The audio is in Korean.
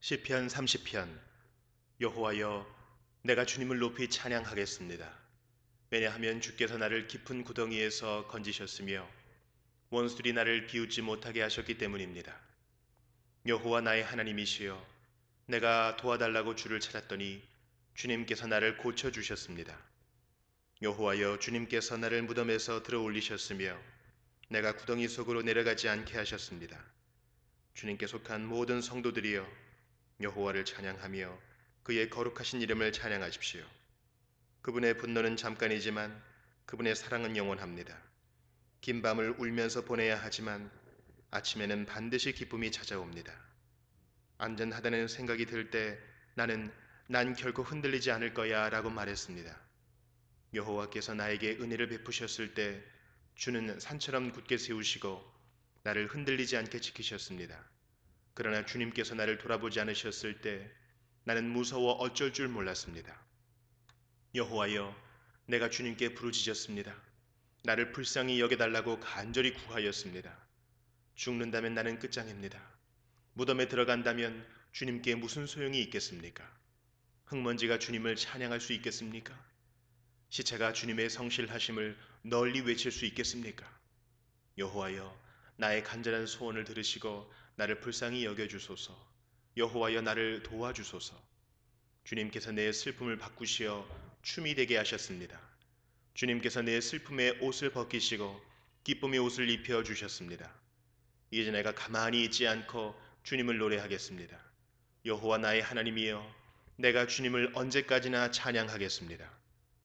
시편 30편 여호와여 내가 주님을 높이 찬양하겠습니다. 왜냐하면 주께서 나를 깊은 구덩이에서 건지셨으며 원수들이 나를 비웃지 못하게 하셨기 때문입니다. 여호와 나의 하나님이시여 내가 도와달라고 주를 찾았더니 주님께서 나를 고쳐 주셨습니다. 여호와여 주님께서 나를 무덤에서 들어 올리셨으며 내가 구덩이 속으로 내려가지 않게 하셨습니다. 주님께 속한 모든 성도들이여 여호와를 찬양하며 그의 거룩하신 이름을 찬양하십시오. 그분의 분노는 잠깐이지만 그분의 사랑은 영원합니다. 긴 밤을 울면서 보내야 하지만 아침에는 반드시 기쁨이 찾아옵니다. 안전하다는 생각이 들 때 나는 난 결코 흔들리지 않을 거야 라고 말했습니다. 여호와께서 나에게 은혜를 베푸셨을 때 주는 산처럼 굳게 세우시고 나를 흔들리지 않게 지키셨습니다. 그러나 주님께서 나를 돌아보지 않으셨을 때 나는 무서워 어쩔 줄 몰랐습니다. 여호와여, 내가 주님께 부르짖었습니다. 나를 불쌍히 여겨달라고 간절히 구하였습니다. 죽는다면 나는 끝장입니다. 무덤에 들어간다면 주님께 무슨 소용이 있겠습니까? 흙먼지가 주님을 찬양할 수 있겠습니까? 시체가 주님의 성실하심을 널리 외칠 수 있겠습니까? 여호와여, 나의 간절한 소원을 들으시고 나를 불쌍히 여겨주소서. 여호와여 나를 도와주소서. 주님께서 내 슬픔을 바꾸시어 춤이 되게 하셨습니다. 주님께서 내슬픔의 옷을 벗기시고 기쁨의 옷을 입혀 주셨습니다. 이제 내가 가만히 있지 않고 주님을 노래하겠습니다. 여호와 나의 하나님이여 내가 주님을 언제까지나 찬양하겠습니다.